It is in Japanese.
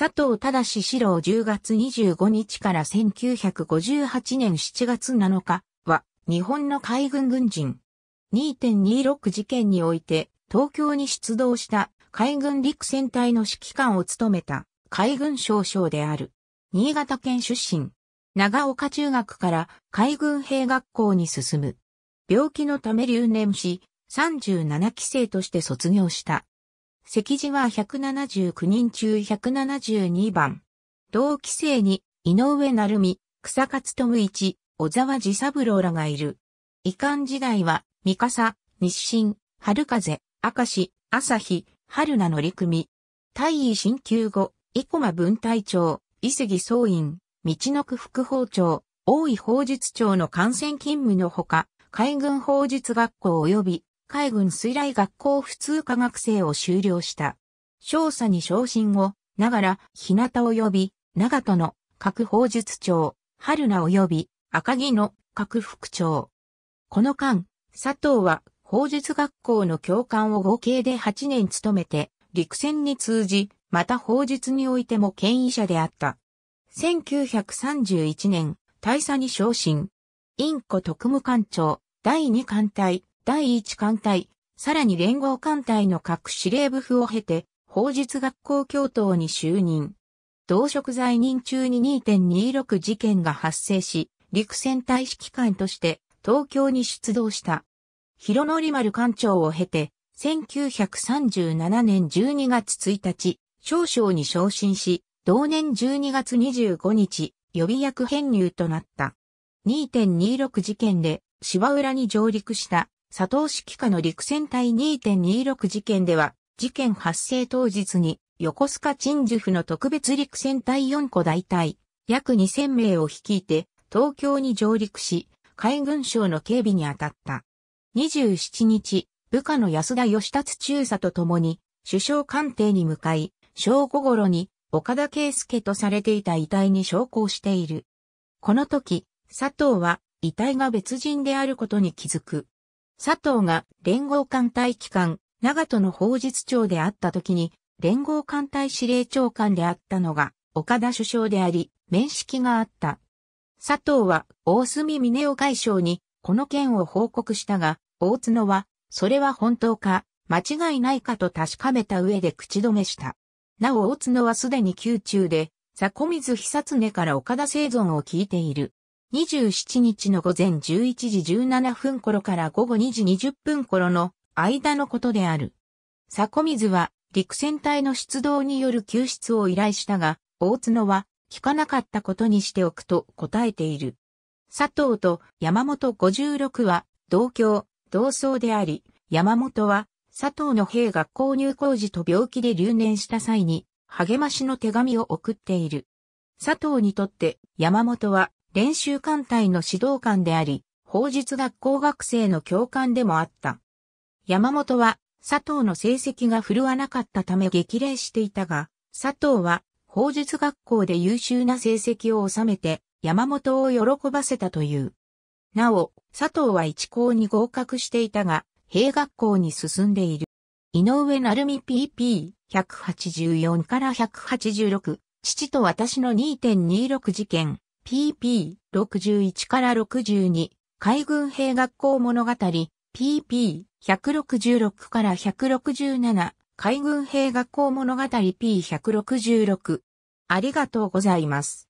佐藤忠史郎10月25日から1958年7月7日は日本の海軍軍人。2.26事件において東京に出動した海軍陸戦隊の指揮官を務めた海軍少将である。新潟県出身。長岡中学から海軍兵学校に進む。病気のため留年し、37期生として卒業した。席次は179人中172番。同期生に、井上成美、草勝智一、小沢治三郎らがいる。遺憾時代は、三笠、日清、春風、明石、朝日、春名乗組。大尉進級後、生駒分隊長、伊木総員、道の区副法長、大井法術長の艦船勤務のほか、海軍法術学校及び海軍水雷学校普通科学生を修了した。少佐に昇進後、ながら、日向及び、長門の各法術長、春名及び、赤木の各副長。この間、佐藤は法術学校の教官を合計で8年務めて、陸戦に通じ、また法術においても権威者であった。1931年、大佐に昇進。インコ特務官庁、第二艦隊、第一艦隊、さらに連合艦隊の各司令部府を経て、法術学校教頭に就任。同職在任中に2.26事件が発生し、陸戦隊指揮官として東京に出動した。広則丸艦長を経て、1937年12月1日、少将に昇進し、同年12月25日、予備役編入となった。2.26事件で、芝浦に上陸した佐藤指揮下の陸戦隊2.26事件では、事件発生当日に、横須賀鎮守府の特別陸戦隊4個大隊、約2000名を率いて、東京に上陸し、海軍省の警備に当たった。27日、部下の安田義達中佐と共に、首相官邸に向かい、正午頃に、岡田圭介とされていた遺体に昇降している。この時、佐藤は、遺体が別人であることに気づく。佐藤が連合艦隊機関、長門の法術長であった時に、連合艦隊司令長官であったのが、岡田首相であり、面識があった。佐藤は、大隅峰尾外相に、この件を報告したが、大角は、それは本当か、間違いないかと確かめた上で口止めした。なお大角はすでに宮中で、古水久常から岡田生存を聞いている。27日の午前11時17分頃から午後2時20分頃の間のことである。古水は陸戦隊の出動による救出を依頼したが、大角は聞かなかったことにしておくと答えている。佐藤と山本56は同郷、同僧であり、山本は佐藤の兵が購入工事と病気で留年した際に励ましの手紙を送っている。佐藤にとって山本は練習艦隊の指導官であり、法術学校学生の教官でもあった。山本は佐藤の成績が振るわなかったため激励していたが、佐藤は法術学校で優秀な成績を収めて山本を喜ばせたという。なお、佐藤は一校に合格していたが、兵学校に進んでいる。井上成美 PP184 から186、父と私の2.26事件。PP61 から62、海軍兵学校物語、PP166 から167、海軍兵学校物語 P166。ありがとうございます。